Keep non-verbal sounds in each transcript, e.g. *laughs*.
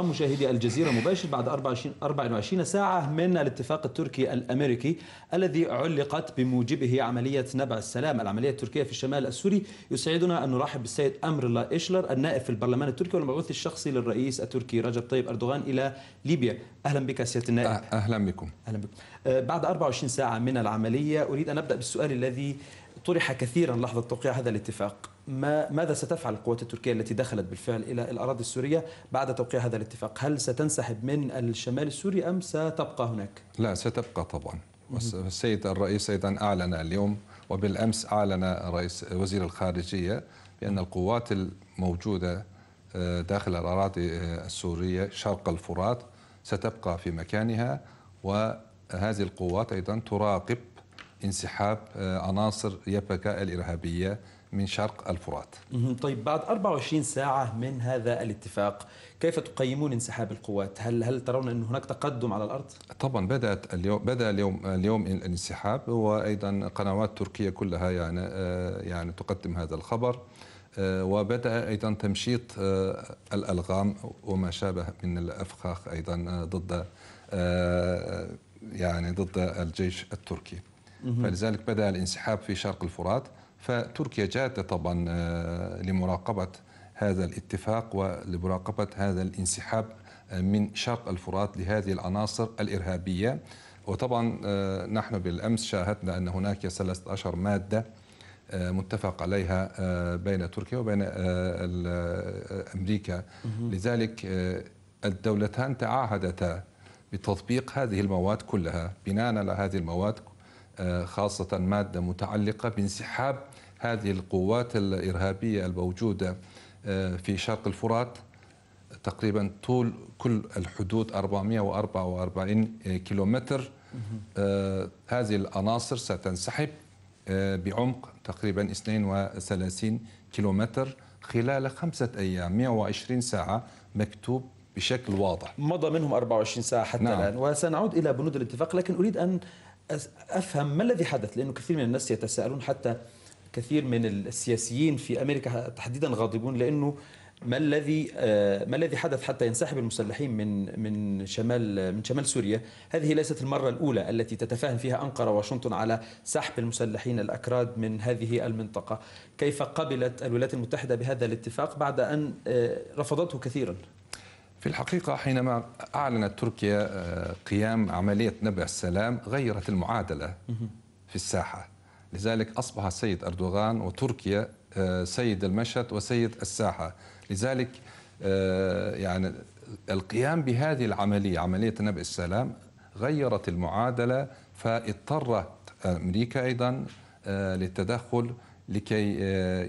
مشاهدي الجزيرة مباشر بعد 24 24 ساعة من الاتفاق التركي الأمريكي الذي علقت بموجبه عملية نبع السلام العملية التركية في الشمال السوري يسعدنا أن نرحب بالسيد أمر الله إشلر النائب في البرلمان التركي والمبعوث الشخصي للرئيس التركي رجب طيب أردوغان إلى ليبيا أهلا بك سيادة النائب أه، أهلا بكم أهلا بكم أه، بعد 24 ساعة من العملية أريد أن أبدأ بالسؤال الذي طرح كثيرا لحظة توقيع هذا الاتفاق ما ماذا ستفعل القوات التركية التي دخلت بالفعل إلى الأراضي السورية بعد توقيع هذا الاتفاق هل ستنسحب من الشمال السوري أم ستبقى هناك؟ لا ستبقى طبعا السيد الرئيس أيضا أعلن اليوم وبالأمس أعلن رئيس وزير الخارجية بأن القوات الموجودة آه، داخل الأراضي آه، السورية شرق الفرات ستبقى في مكانها وهذه القوات أيضا تراقب انسحاب آه، عناصر يبكا الارهابيه من شرق الفرات. طيب بعد 24 ساعه من هذا الاتفاق، كيف تقيمون انسحاب القوات؟ هل هل ترون ان هناك تقدم على الارض؟ طبعا بدات اليوم بدا اليوم اليوم الانسحاب وايضا قنوات تركيا كلها يعني آه، يعني تقدم هذا الخبر. آه، وبدأ أيضا تمشيط الألغام وما شابه من الأفخاخ أيضا ضد يعني ضد الجيش التركي فلذلك بدأ الانسحاب في شرق الفرات فتركيا جادة طبعا آه، لمراقبة هذا الاتفاق ولمراقبة هذا الانسحاب آه، من شرق الفرات لهذه العناصر الإرهابية وطبعا آه، نحن بالأمس شاهدنا أن هناك 13 مادة متفق عليها بين تركيا وبين أمريكا لذلك الدولتان تعاهدتا بتطبيق هذه المواد كلها بناء على هذه المواد آه، خاصة مادة متعلقة بانسحاب هذه القوات الإرهابية الموجودة آه، في شرق الفرات تقريبا طول كل الحدود 444 آه، كيلومتر هذه العناصر ستنسحب بعمق تقريبا 32 كيلومتر خلال خمسة أيام 120 ساعة مكتوب بشكل واضح مضى منهم 24 ساعة حتى نعم. الآن وسنعود إلى بنود الاتفاق لكن أريد أن افهم ما الذي حدث لانه كثير من الناس يتساءلون حتى كثير من السياسيين في امريكا تحديدا غاضبون لانه ما الذي آه، ما الذي حدث حتى ينسحب المسلحين من من شمال من شمال سوريا؟ هذه ليست المره الاولى التي تتفاهم فيها انقره وواشنطن على سحب المسلحين الاكراد من هذه المنطقه. كيف قبلت الولايات المتحده بهذا الاتفاق بعد ان آه، رفضته كثيرا؟ في الحقيقة حينما أعلنت تركيا آه، قيام عملية نبع السلام غيرت المعادلة في الساحة لذلك أصبح السيد أردوغان وتركيا آه، سيد المشهد وسيد الساحة لذلك آه، يعني القيام بهذه العملية عملية نبع السلام غيرت المعادلة فاضطرت أمريكا أيضا للتدخل لكي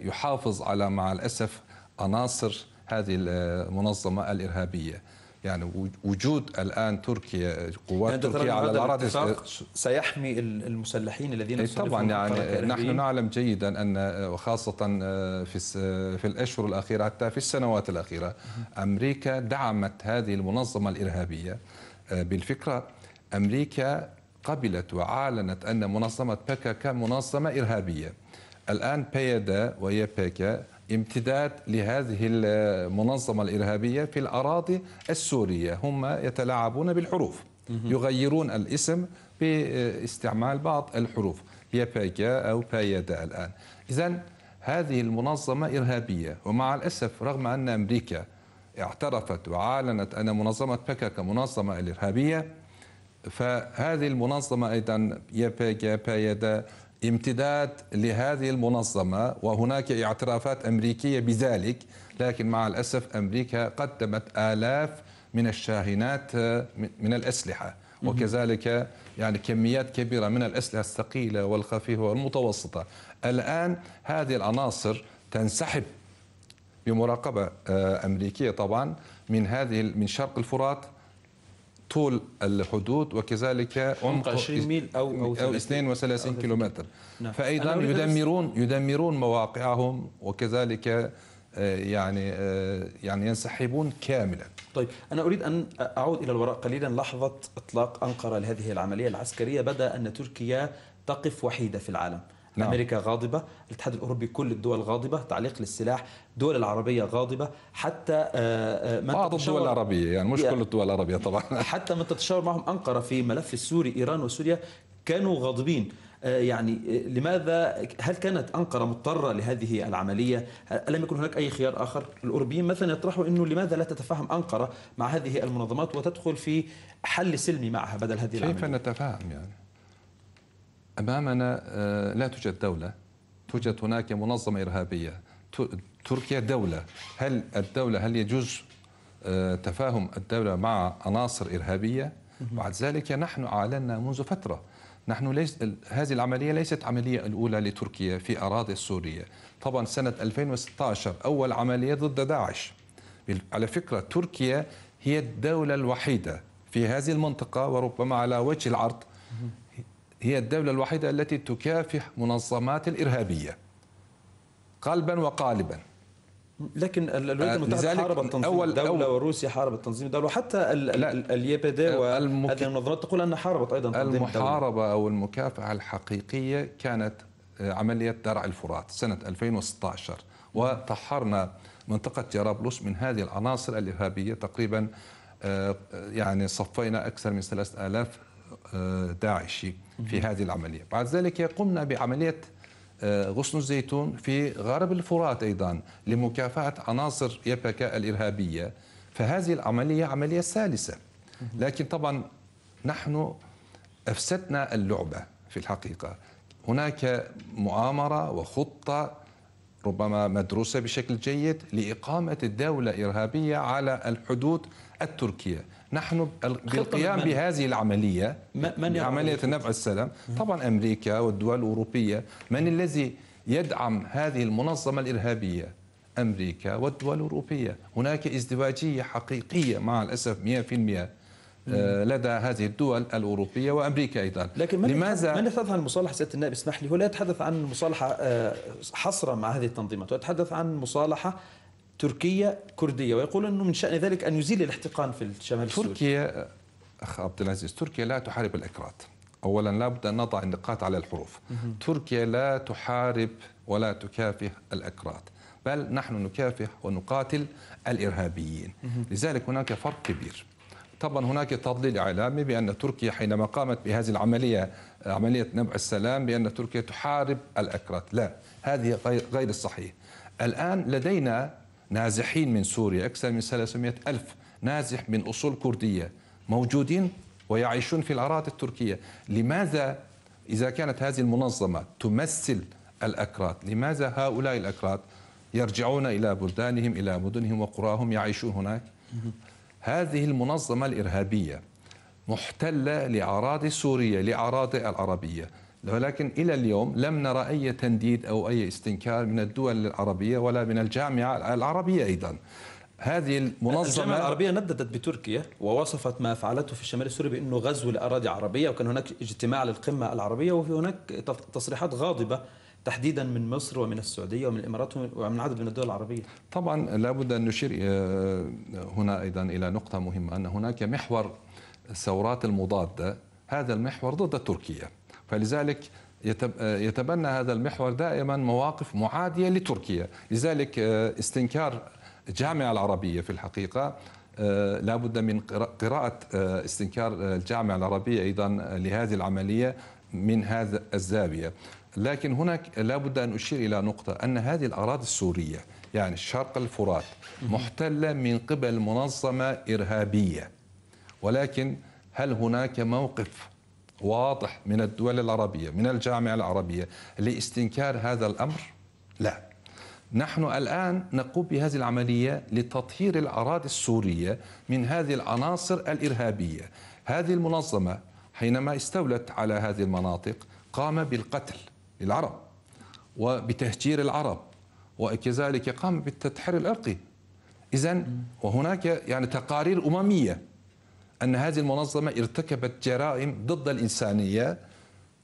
يحافظ على مع الأسف عناصر هذه المنظمة الإرهابية يعني وجود الان تركيا قوات يعني تركيا على الاراضي سيحمي المسلحين الذين إيه، طبعا يعني نحن نعلم جيدا ان وخاصه آه، في آه، في الاشهر الاخيره حتى في السنوات الاخيره امريكا دعمت هذه المنظمه الارهابيه آه، بالفكره امريكا قبلت واعلنت ان منظمه بكا كمنظمه ارهابيه الان بيدا وهي بيكا امتداد لهذه المنظمة الإرهابية في الأراضي السورية هم يتلاعبون بالحروف يغيرون الاسم باستعمال بعض الحروف هي بايكا أو بايدا الآن إذا هذه المنظمة إرهابية ومع الأسف رغم أن أمريكا اعترفت وعلنت أن منظمة باكا كمنظمة ارهابيه فهذه المنظمة أيضا يا بايدا امتداد لهذه المنظمة وهناك اعترافات أمريكية بذلك لكن مع الأسف أمريكا قدمت آلاف من الشاحنات آه، من الأسلحة وكذلك يعني كميات كبيرة من الأسلحة الثقيلة والخفيفة والمتوسطة الآن هذه العناصر تنسحب بمراقبة آه، أمريكية طبعا من هذه من شرق الفرات طول الحدود وكذلك عمق 20 ميل او او, 32 كيلومتر نعم. فايضا يدمرون يدمرون مواقعهم وكذلك آه، يعني آه، يعني ينسحبون كاملا طيب أنا أريد أن أعود إلى الوراء قليلا لحظة إطلاق أنقرة لهذه العملية العسكرية بدأ أن تركيا تقف وحيدة في العالم نعم. أمريكا غاضبة الاتحاد الأوروبي كل الدول غاضبة تعليق للسلاح دول العربية غاضبة حتى آه، آه، من بعض الدول العربية يعني مش كل الدول العربية طبعا *laughs* حتى من تتشاور معهم أنقرة في ملف السوري إيران وسوريا كانوا غاضبين آه، يعني لماذا هل كانت أنقرة مضطرة لهذه العملية ألم يكن هناك أي خيار آخر الأوروبيين مثلا يطرحوا أنه لماذا لا تتفاهم أنقرة مع هذه المنظمات وتدخل في حل سلمي معها بدل هذه العملية كيف نتفاهم يعني أمامنا آه، لا توجد دولة توجد هناك منظمة إرهابية تركيا دولة هل الدولة هل يجوز آه، تفاهم الدولة مع عناصر إرهابية بعد ذلك نحن أعلنا منذ فترة نحن ليس هذه العملية ليست عملية الأولى لتركيا في أراضي سوريا طبعا سنة 2016 أول عملية ضد داعش على فكرة تركيا هي الدولة الوحيدة في هذه المنطقة وربما على وجه العرض هي الدولة الوحيدة التي تكافح منظمات الإرهابية قلبا وقالبا لكن الولايات آه، المتحده حاربت تنظيم أول الدوله أول وروسيا حاربت تنظيم الدوله وحتى دي آه، وهذه النظرات تقول انها حاربت ايضا تنظيم المحاربه الدولة. او المكافحه الحقيقيه كانت آه، عمليه درع الفرات سنه 2016 وطهرنا منطقه جرابلس من هذه العناصر الارهابيه تقريبا يعني صفينا اكثر من 3000 داعشي في هذه العملية بعد ذلك قمنا بعملية آه، غصن الزيتون في غرب الفرات أيضا لمكافحة عناصر يبكاء الإرهابية فهذه العملية عملية سالسة لكن طبعا نحن أفسدنا اللعبة في الحقيقة هناك مؤامرة وخطة ربما مدروسة بشكل جيد لإقامة الدولة إرهابية على الحدود التركية نحن بالقيام بهذه العملية من عملية نبع السلام طبعا أمريكا والدول الأوروبية من الذي يدعم هذه المنظمة الإرهابية أمريكا والدول الأوروبية هناك ازدواجية حقيقية مع الأسف 100% آه، لدى هذه الدول الأوروبية وأمريكا أيضا لكن من لماذا من يتحدث عن المصالحة سيادة النائب اسمح لي هو لا يتحدث عن المصالحة آه، حصرا مع هذه التنظيمات ويتحدث عن مصالحة تركيا كردية ويقول أنه من شأن ذلك أن يزيل الاحتقان في الشمال السوري تركيا أخ عبد العزيز تركيا لا تحارب الأكراد أولا لابد أن نضع النقاط على الحروف مهم. تركيا لا تحارب ولا تكافح الأكراد بل نحن نكافح ونقاتل الإرهابيين مهم. لذلك هناك فرق كبير طبعا هناك تضليل اعلامي بان تركيا حينما قامت بهذه العمليه عمليه نبع السلام بان تركيا تحارب الاكراد، لا هذه غير الصحيح. الان لدينا نازحين من سوريا أكثر من 300 ألف نازح من أصول كردية موجودين ويعيشون في الأراضي التركية لماذا إذا كانت هذه المنظمة تمثل الأكراد لماذا هؤلاء الأكراد يرجعون إلى بلدانهم إلى مدنهم وقراهم يعيشون هناك هذه المنظمة الإرهابية محتلة لأراضي سوريا لأراضي العربية ولكن إلى اليوم لم نرى أي تنديد أو أي استنكار من الدول العربية ولا من الجامعة العربية أيضا هذه المنظمة الجامعة العربية نددت بتركيا ووصفت ما فعلته في الشمال السوري بأنه غزو لأراضي عربية وكان هناك اجتماع للقمة العربية وفي هناك تصريحات غاضبة تحديدا من مصر ومن السعوديه ومن الامارات ومن عدد من الدول العربيه. طبعا لابد ان نشير آه، هنا ايضا الى نقطه مهمه ان هناك محور الثورات المضاده، هذا المحور ضد تركيا. فلذلك آه، يتبنى هذا المحور دائما مواقف معادية لتركيا لذلك آه، استنكار الجامعة العربية في الحقيقة آه، لا بد من قراءة استنكار الجامعة العربية أيضا لهذه العملية من هذا الزاوية لكن هناك لا بد أن أشير إلى نقطة أن هذه الأراضي السورية يعني الشرق الفرات محتلة من قبل منظمة إرهابية ولكن هل هناك موقف واضح من الدول العربية من الجامعة العربية لاستنكار هذا الأمر؟ لا نحن الآن نقوم بهذه العملية لتطهير الأراضي السورية من هذه العناصر الإرهابية هذه المنظمة حينما استولت على هذه المناطق قام بالقتل للعرب وبتهجير العرب وكذلك قام بالتدحير العرقي إذا وهناك يعني تقارير أممية أن هذه المنظمة ارتكبت جرائم ضد الإنسانية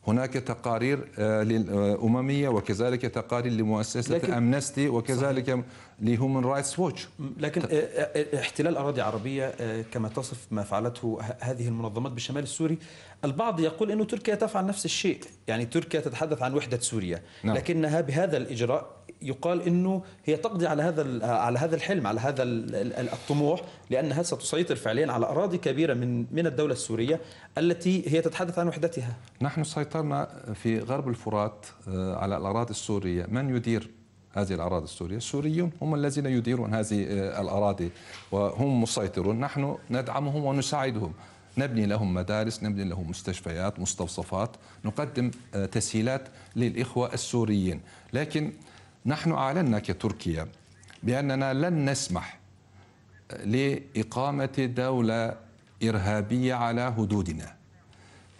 هناك تقارير آه، للأممية وكذلك تقارير لمؤسسة أمنستي وكذلك لهومن رايتس ووتش لكن آه، آه، احتلال أراضي عربية كما تصف ما فعلته هذه المنظمات بالشمال السوري البعض يقول أن تركيا تفعل نفس الشيء يعني تركيا تتحدث عن وحدة سوريا نعم. لكنها بهذا الإجراء يقال انه هي تقضي على هذا على هذا الحلم على هذا الطموح لانها ستسيطر فعليا على اراضي كبيره من من الدوله السوريه التي هي تتحدث عن وحدتها. نحن سيطرنا في غرب الفرات آه، على الاراضي السوريه، من يدير هذه الأراضي السورية السوريون هم الذين يديرون هذه آه، الأراضي وهم مسيطرون نحن ندعمهم ونساعدهم نبني لهم مدارس نبني لهم مستشفيات مستوصفات نقدم آه، تسهيلات للإخوة السوريين لكن نحن أعلنا كتركيا بأننا لن نسمح لإقامة دولة إرهابية على حدودنا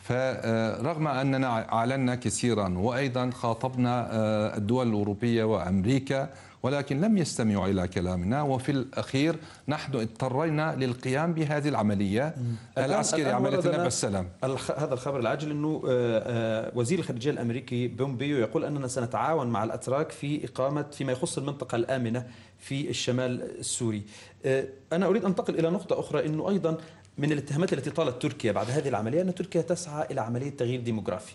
فرغم أننا أعلنا كثيرا وأيضا خاطبنا آه، الدول الأوروبية وأمريكا ولكن لم يستمعوا إلى كلامنا وفي الأخير نحن اضطرينا للقيام بهذه العملية العسكرية عملية النبع السلام هذا الخبر العاجل أنه آه، آه، وزير الخارجية الأمريكي بومبيو يقول أننا سنتعاون مع الأتراك في إقامة فيما يخص المنطقة الآمنة في الشمال السوري آه، أنا أريد أن أنتقل إلى نقطة أخرى أنه أيضا من الاتهامات التي طالت تركيا بعد هذه العملية أن تركيا تسعى إلى عملية تغيير ديموغرافي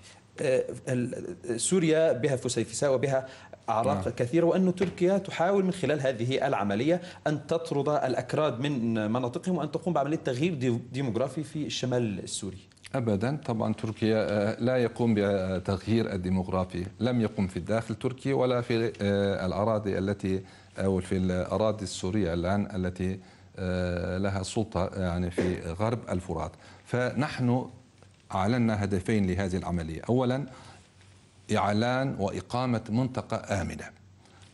سوريا بها فسيفساء وبها أعراق نعم. كثيرة وأن تركيا تحاول من خلال هذه العملية أن تطرد الأكراد من مناطقهم وأن تقوم بعملية تغيير ديموغرافي في الشمال السوري ابدا طبعا تركيا آه، لا يقوم بتغيير الديموغرافي لم يقم في الداخل التركي ولا في آه، الاراضي التي او في الاراضي السوريه الان التي آه، لها سلطه يعني في غرب الفرات فنحن اعلنا هدفين لهذه العمليه اولا إعلان وإقامة منطقة آمنة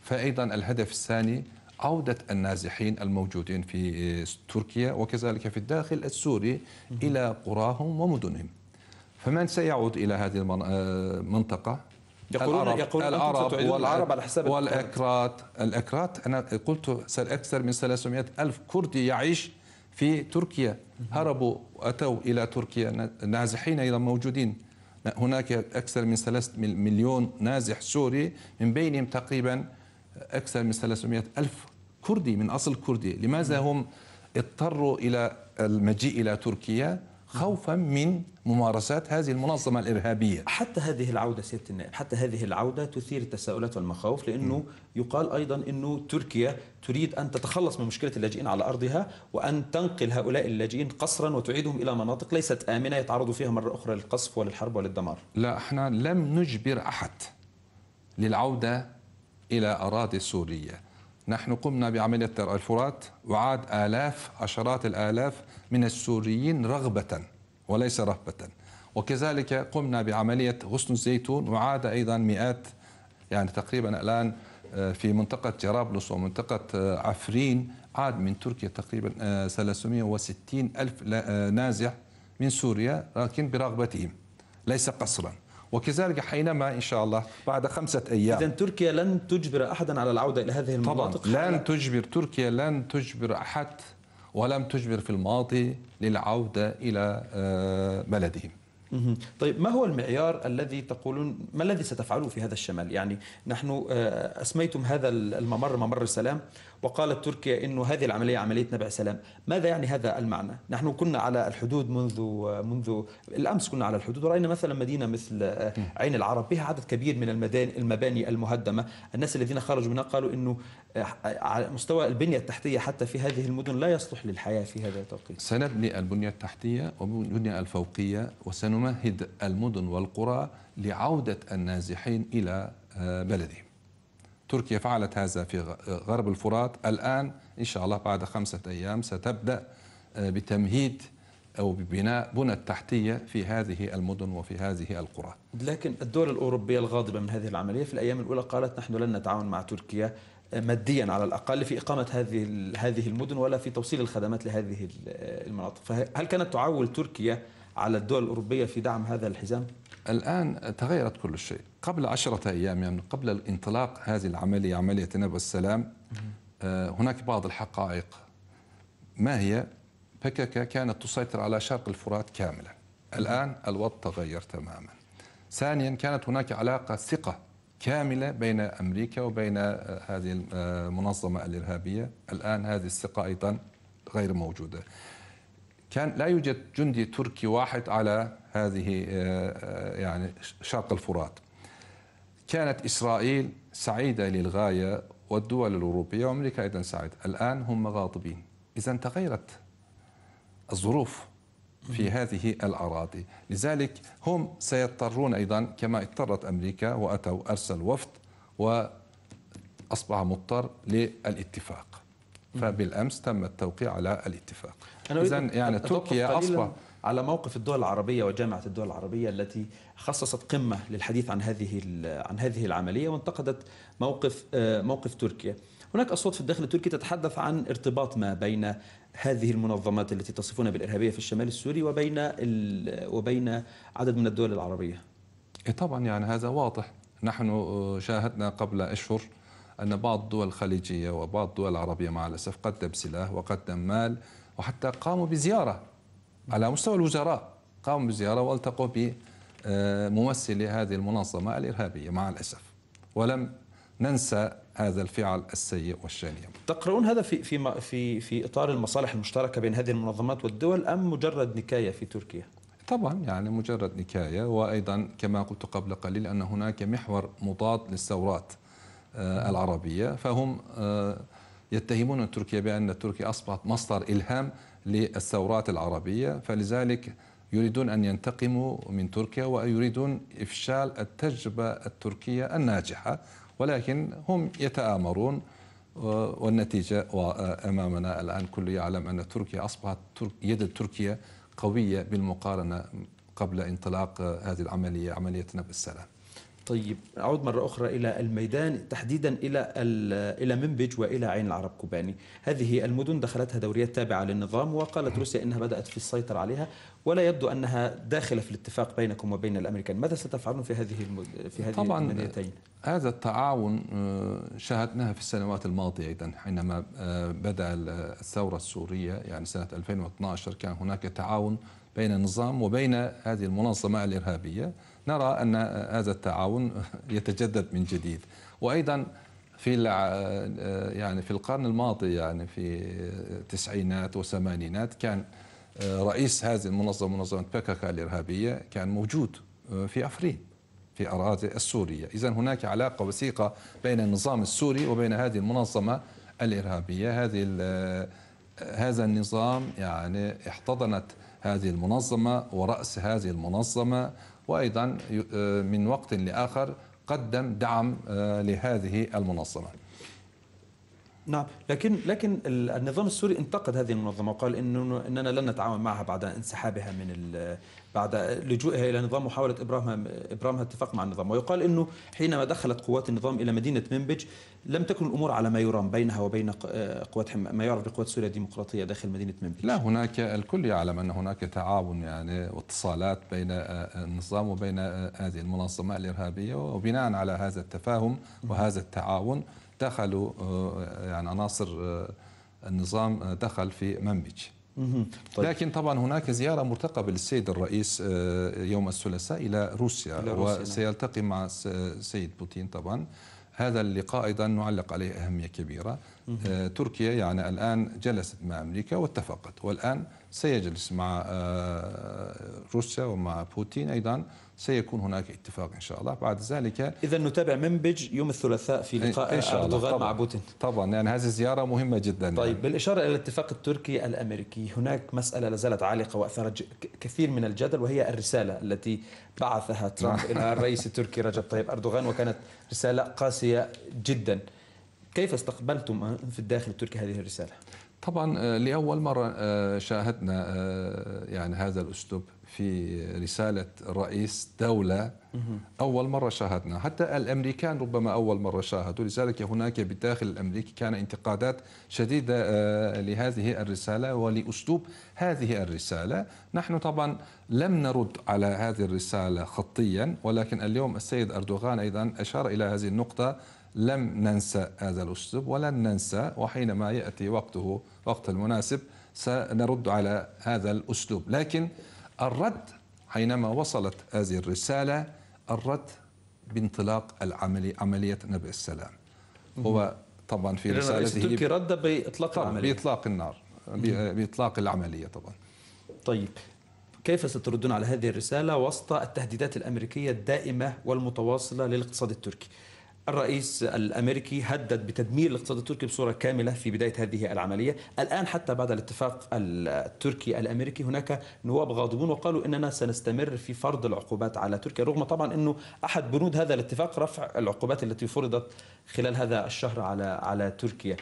فأيضا الهدف الثاني عودة النازحين الموجودين في تركيا وكذلك في الداخل السوري إلى قراهم ومدنهم فمن سيعود إلى هذه المنطقة يقولون العرب, يقولون العرب والعرب على حساب والأكراد الأكراد أنا قلت أكثر من 300 ألف كردي يعيش في تركيا هربوا أتوا إلى تركيا نازحين أيضا موجودين هناك أكثر من 3 مليون نازح سوري من بينهم تقريبا أكثر من 300 ألف كردي من أصل كردي لماذا هم اضطروا إلى المجيء إلى تركيا خوفا من ممارسات هذه المنظمة الإرهابية حتى هذه العودة سيادة النائب حتى هذه العودة تثير التساؤلات والمخاوف لأنه م. يقال أيضا أنه تركيا تريد أن تتخلص من مشكلة اللاجئين على أرضها وأن تنقل هؤلاء اللاجئين قصرا وتعيدهم إلى مناطق ليست آمنة يتعرضوا فيها مرة أخرى للقصف وللحرب وللدمار لا احنا لم نجبر أحد للعودة إلى أراضي سوريا نحن قمنا بعملية ترع الفرات وعاد آلاف عشرات الآلاف من السوريين رغبة وليس رهبة وكذلك قمنا بعملية غصن الزيتون وعاد أيضا مئات يعني تقريبا الآن آه، في منطقة جرابلس ومنطقة آه، عفرين عاد من تركيا تقريبا 360 آه، ألف نازح من سوريا لكن برغبتهم ليس قصرا وكذلك حينما إن شاء الله بعد خمسة أيام إذا تركيا لن تجبر أحدا على العودة إلى هذه المناطق طبعا لن تجبر تركيا لن تجبر أحد ولم تجبر في الماضي للعودة إلى آه، بلدهم طيب ما هو المعيار الذي تقولون ما الذي ستفعله في هذا الشمال يعني نحن آه، أسميتم هذا الممر ممر السلام وقالت تركيا أن هذه العملية عملية نبع سلام ماذا يعني هذا المعنى؟ نحن كنا على الحدود منذ منذ الأمس كنا على الحدود ورأينا مثلا مدينة مثل آه، عين العرب بها عدد كبير من المباني المهدمة الناس الذين خرجوا منها قالوا أنه آه، على مستوى البنية التحتية حتى في هذه المدن لا يصلح للحياة في هذا التوقيت سنبني البنية التحتية والبنية الفوقية وسنمهد المدن والقرى لعودة النازحين إلى آه، بلدهم تركيا فعلت هذا في غرب الفرات الآن إن شاء الله بعد خمسة أيام ستبدأ آه، بتمهيد أو ببناء بنى التحتية في هذه المدن وفي هذه القرى لكن الدول الأوروبية الغاضبة من هذه العملية في الأيام الأولى قالت نحن لن نتعاون مع تركيا آه، ماديا على الأقل في إقامة هذه هذه المدن ولا في توصيل الخدمات لهذه آه، المناطق فهل كانت تعول تركيا على الدول الأوروبية في دعم هذا الحزام؟ الآن تغيرت كل شيء قبل عشرة أيام يعني قبل الانطلاق هذه العملية عملية نبو السلام آه، هناك بعض الحقائق ما هي بكك كانت تسيطر على شرق الفرات كاملا الآن الوضع تغير تماما ثانيا كانت هناك علاقة ثقة كاملة بين أمريكا وبين آه، هذه المنظمة آه، الإرهابية الآن هذه الثقة أيضا غير موجودة كان لا يوجد جندي تركي واحد على هذه آه، آه، يعني شرق الفرات كانت إسرائيل سعيدة للغاية والدول الأوروبية وأمريكا أيضا سعيدة الآن هم غاضبين إذا تغيرت الظروف في هذه الأراضي لذلك هم سيضطرون أيضا كما اضطرت أمريكا وأتوا أرسل وفد وأصبح مضطر للاتفاق فبالامس تم التوقيع على الاتفاق اذا يعني تركيا اصبح على موقف الدول العربيه وجامعه الدول العربيه التي خصصت قمه للحديث عن هذه عن هذه العمليه وانتقدت موقف آه، موقف تركيا هناك اصوات في الداخل التركي تتحدث عن ارتباط ما بين هذه المنظمات التي تصفونها بالارهابيه في الشمال السوري وبين وبين عدد من الدول العربيه إيه طبعا يعني هذا واضح نحن آه، شاهدنا قبل اشهر أن بعض الدول الخليجية وبعض الدول العربية مع الأسف قدم سلاح وقدم مال وحتى قاموا بزيارة على مستوى الوزراء قاموا بزيارة والتقوا بممثلي هذه المنظمة الإرهابية مع الأسف ولم ننسى هذا الفعل السيء والشنيع. تقرؤون هذا في في في في اطار المصالح المشتركه بين هذه المنظمات والدول ام مجرد نكايه في تركيا؟ طبعا يعني مجرد نكايه وايضا كما قلت قبل قليل ان هناك محور مضاد للثورات آه، العربية فهم آه، يتهمون تركيا بأن تركيا أصبحت مصدر إلهام للثورات العربية فلذلك يريدون أن ينتقموا من تركيا ويريدون إفشال التجربة التركية الناجحة ولكن هم يتآمرون والنتيجة آه، أمامنا الآن كل يعلم أن تركيا أصبحت يد تركيا قوية بالمقارنة قبل انطلاق هذه العملية عملية نبع السلام طيب أعود مرة أخرى إلى الميدان تحديدا إلى إلى منبج وإلى عين العرب كوباني هذه المدن دخلتها دوريات تابعة للنظام وقالت روسيا إنها بدأت في السيطرة عليها ولا يبدو انها داخله في الاتفاق بينكم وبين الامريكان، ماذا ستفعلون في هذه المد... في هذه طبعا المدينتين؟ آه، هذا التعاون آه، شاهدناه في السنوات الماضيه ايضا حينما آه، بدا الثوره السوريه يعني سنه 2012 كان هناك تعاون بين النظام وبين هذه المنظمه الارهابيه، نرى ان هذا التعاون *laughs* يتجدد من جديد، وايضا في يعني في القرن الماضي يعني في التسعينات والثمانينات كان آه، رئيس هذه المنظمة منظمة بككا الإرهابية كان موجود آه، في أفرين في أراضي السورية إذا هناك علاقة وثيقة بين النظام السوري وبين هذه المنظمة الإرهابية هذه آه، هذا النظام يعني احتضنت هذه المنظمة ورأس هذه المنظمة وأيضا من وقت لآخر قدم دعم لهذه المنظمة نعم لكن لكن النظام السوري انتقد هذه المنظمه وقال انه اننا لن نتعاون معها بعد انسحابها من بعد لجوئها الى نظام محاوله ابرامها ابرامها اتفاق مع النظام ويقال انه حينما دخلت قوات النظام الى مدينه منبج لم تكن الامور على ما يرام بينها وبين قوات ما يعرف بقوات سوريا الديمقراطيه داخل مدينه منبج لا هناك الكل يعلم ان هناك تعاون يعني واتصالات بين النظام وبين هذه المنظمه الارهابيه وبناء على هذا التفاهم وهذا التعاون دخلوا آه، يعني عناصر آه، النظام آه، دخل في منبج طيب. لكن طبعا هناك زيارة مرتقبة للسيد الرئيس يوم الثلاثاء إلى روسيا, إلى روسيا نعم. وسيلتقي مع السيد بوتين طبعا هذا اللقاء أيضا نعلق عليه أهمية كبيرة تركيا يعني الآن جلست مع أمريكا واتفقت والآن سيجلس مع آه، روسيا ومع بوتين أيضا سيكون هناك اتفاق إن شاء الله بعد ذلك إذا نتابع منبج يوم الثلاثاء في لقاء إن شاء الله أردوغان مع بوتين طبعا يعني هذه الزيارة مهمة جدا طيب يعني. بالإشارة إلى الاتفاق التركي الأمريكي هناك مسألة لازالت عالقة وأثارت كثير من الجدل وهي الرسالة التي بعثها ترامب *laughs* إلى الرئيس التركي رجب طيب أردوغان وكانت رسالة قاسية جدا كيف استقبلتم في الداخل التركي هذه الرسالة؟ طبعا آه، لاول مره آه، شاهدنا آه، يعني هذا الاسلوب في رسالة رئيس دولة أول مرة شاهدنا حتى الأمريكان ربما أول مرة شاهدوا لذلك هناك بالداخل الأمريكي كان انتقادات شديدة آه، لهذه الرسالة ولأسلوب هذه الرسالة نحن طبعا لم نرد على هذه الرسالة خطيا ولكن اليوم السيد أردوغان أيضا أشار إلى هذه النقطة لم ننسى هذا الأسلوب ولن ننسى وحينما يأتي وقته وقت المناسب سنرد على هذا الأسلوب لكن الرد حينما وصلت هذه الرسالة الرد بانطلاق العملي عملية نبع السلام هو طبعا في رسالته تركي رد بإطلاق نعم، العملية بإطلاق النار بإطلاق العملية طبعا طيب كيف ستردون على هذه الرسالة وسط التهديدات الأمريكية الدائمة والمتواصلة للاقتصاد التركي؟ الرئيس الامريكي هدد بتدمير الاقتصاد التركي بصوره كامله في بدايه هذه العمليه، الان حتى بعد الاتفاق التركي الامريكي هناك نواب غاضبون وقالوا اننا سنستمر في فرض العقوبات على تركيا، رغم طبعا انه احد بنود هذا الاتفاق رفع العقوبات التي فرضت خلال هذا الشهر على على تركيا.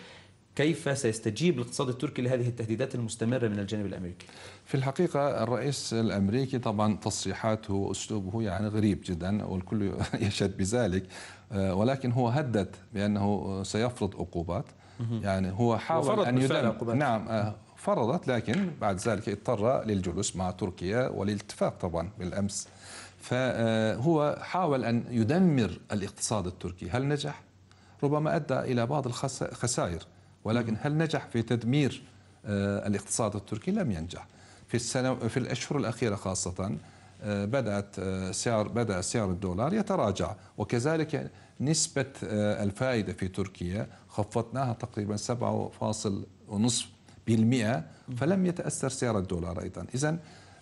كيف سيستجيب الاقتصاد التركي لهذه التهديدات المستمرة من الجانب الأمريكي؟ في الحقيقة الرئيس الأمريكي طبعا تصريحاته وأسلوبه يعني غريب جدا والكل *laughs* يشهد بذلك آه، ولكن هو هدد بأنه سيفرض عقوبات يعني هو حاول أن يدعم نعم آه، فرضت لكن بعد ذلك اضطر للجلوس مع تركيا وللاتفاق طبعا بالأمس فهو حاول أن يدمر الاقتصاد التركي هل نجح؟ ربما أدى إلى بعض الخسائر ولكن هل نجح في تدمير آه، الاقتصاد التركي لم ينجح في السنة في الأشهر الأخيرة خاصة آه، بدأت آه، سعر بدأ سعر الدولار يتراجع وكذلك نسبة الفائدة في تركيا خفضناها تقريبا 7.5% فلم يتأثر سعر الدولار أيضا إذا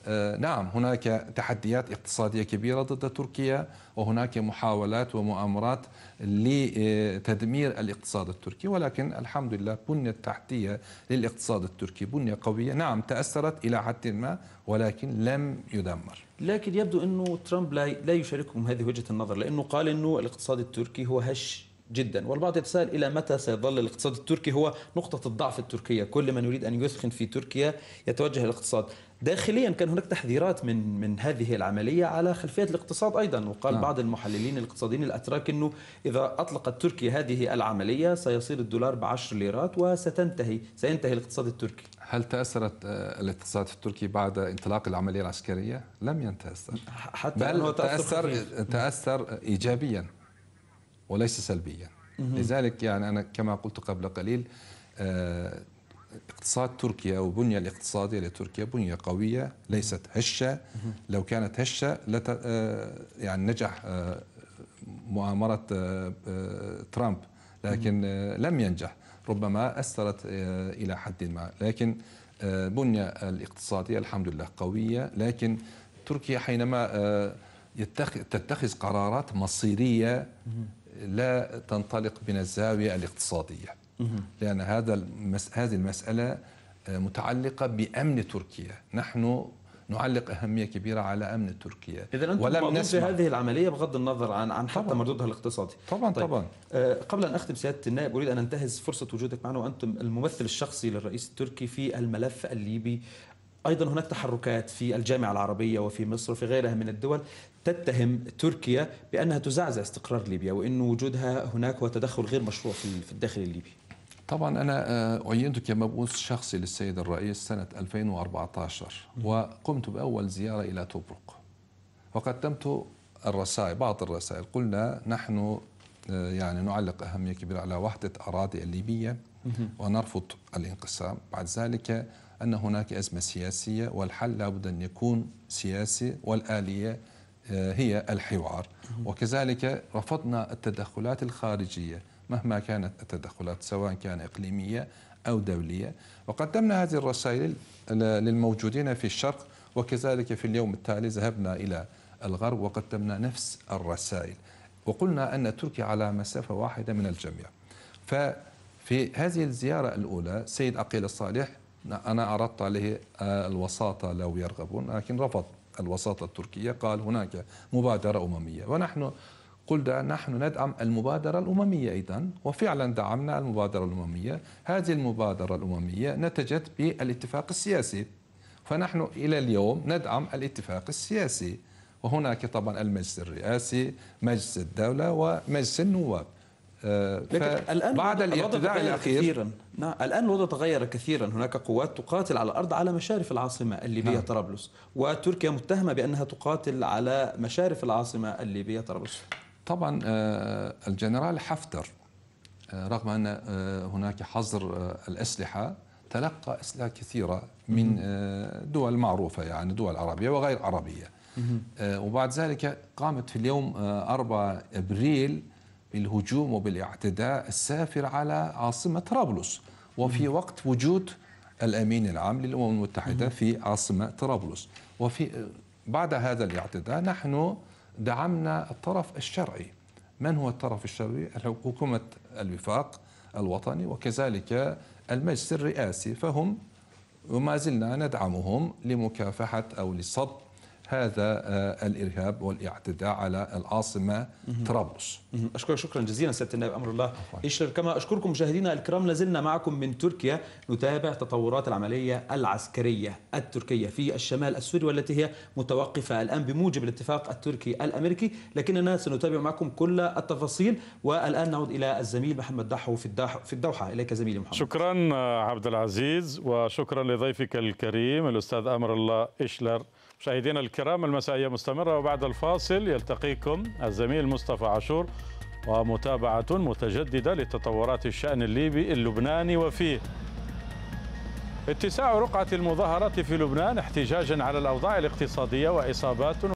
آه، نعم هناك تحديات اقتصادية كبيرة ضد تركيا وهناك محاولات ومؤامرات لتدمير الاقتصاد التركي ولكن الحمد لله بنية تحتية للاقتصاد التركي بنية قوية نعم تأثرت إلى حد ما ولكن لم يدمر لكن يبدو أنه ترامب لا يشاركهم هذه وجهة النظر لأنه قال أنه الاقتصاد التركي هو هش جدا والبعض يتساءل إلى متى سيظل الاقتصاد التركي هو نقطة الضعف التركية كل من يريد أن يثخن في تركيا يتوجه الاقتصاد داخليا كان هناك تحذيرات من من هذه العمليه على خلفيه الاقتصاد ايضا وقال نعم. بعض المحللين الاقتصاديين الاتراك انه اذا اطلقت تركيا هذه العمليه سيصير الدولار ب 10 ليرات وستنتهي سينتهي الاقتصاد التركي هل تاثرت آه، الاقتصاد التركي بعد انطلاق العمليه العسكريه؟ لم يتاثر حتى بل تاثر تاثر ايجابيا وليس سلبيا لذلك يعني أنا كما قلت قبل قليل آه، اقتصاد تركيا أو البنية الاقتصادية لتركيا بنية قوية ليست هشة لو كانت هشة لت آه، يعني نجح آه، مؤامرة ترامب لكن لم ينجح ربما أثرت إلى حد ما لكن البنية الاقتصادية الحمد لله قوية لكن تركيا حينما تتخذ قرارات مصيرية لا تنطلق من الزاوية الاقتصادية لأن هذا المس... هذه المسألة آه، متعلقة بأمن تركيا نحن نعلق أهمية كبيرة على أمن تركيا إذا أنتم ولم نسمع. في هذه العملية بغض النظر عن عن حتى مردودها الاقتصادي طبعا طيب. طبعا آه، قبل أن أختم سيادة النائب أريد أن أنتهز فرصة وجودك معنا وأنتم الممثل الشخصي للرئيس التركي في الملف الليبي أيضا هناك تحركات في الجامعة العربية وفي مصر وفي غيرها من الدول تتهم تركيا بأنها تزعزع استقرار ليبيا وأن وجودها هناك هو تدخل غير مشروع في الداخل الليبي طبعا أنا آه، عينت كمبعوث شخصي للسيد الرئيس سنة 2014 وقمت بأول زيارة إلى توبرق وقدمت الرسائل بعض الرسائل قلنا نحن آه، يعني نعلق أهمية كبيرة على وحدة أراضي الليبية ونرفض الانقسام بعد ذلك أن هناك أزمة سياسية والحل لابد أن يكون سياسي والآلية آه، هي الحوار وكذلك رفضنا التدخلات الخارجية مهما كانت التدخلات سواء كان إقليمية أو دولية وقدمنا هذه الرسائل للموجودين في الشرق وكذلك في اليوم التالي ذهبنا إلى الغرب وقدمنا نفس الرسائل وقلنا أن تركيا على مسافة واحدة من الجميع ففي هذه الزيارة الأولى سيد عقيل الصالح أنا عرضت عليه آه، الوساطة لو يرغبون لكن رفض الوساطة التركية قال هناك مبادرة أممية ونحن قلنا نحن ندعم المبادرة الأممية أيضا وفعلا دعمنا المبادرة الأممية هذه المبادرة الأممية نتجت بالاتفاق السياسي فنحن إلى اليوم ندعم الاتفاق السياسي وهناك طبعا المجلس الرئاسي مجلس الدولة ومجلس النواب آه، الان بعد الاعتداء الاخير كثيرا نعم الان الوضع تغير كثيرا هناك قوات تقاتل على الارض على مشارف العاصمه الليبيه نعم. طرابلس وتركيا متهمه بانها تقاتل على مشارف العاصمه الليبيه طرابلس طبعا آه، الجنرال حفتر آه، رغم ان هناك حظر الاسلحه تلقى اسلحه كثيره من دول معروفه يعني دول عربيه وغير عربيه وبعد ذلك قامت في اليوم 4 ابريل بالهجوم وبالاعتداء السافر على عاصمة طرابلس وفي وقت وجود الأمين العام للأمم المتحدة في عاصمة طرابلس وفي آه، بعد هذا الاعتداء نحن دعمنا الطرف الشرعي من هو الطرف الشرعي؟ حكومة الوفاق الوطني وكذلك المجلس الرئاسي فهم وما زلنا ندعمهم لمكافحة أو لصد هذا آه، الارهاب والاعتداء على العاصمه طرابلس. اشكرك شكرا جزيلا سياده النائب امر الله اشلر كما اشكركم مشاهدينا الكرام لازلنا معكم من تركيا نتابع تطورات العمليه العسكريه التركيه في الشمال السوري والتي هي متوقفه الان بموجب الاتفاق التركي الامريكي لكننا سنتابع معكم كل التفاصيل والان نعود الى الزميل محمد دحو في الدح في الدوحه اليك زميلي محمد. شكرا آه، عبد العزيز وشكرا لضيفك الكريم الاستاذ امر الله اشلر مشاهدينا الكرام المسائية مستمرة وبعد الفاصل يلتقيكم الزميل مصطفى عاشور ومتابعة متجددة لتطورات الشأن الليبي اللبناني وفيه اتساع رقعة المظاهرات في لبنان احتجاجا على الأوضاع الاقتصادية وإصابات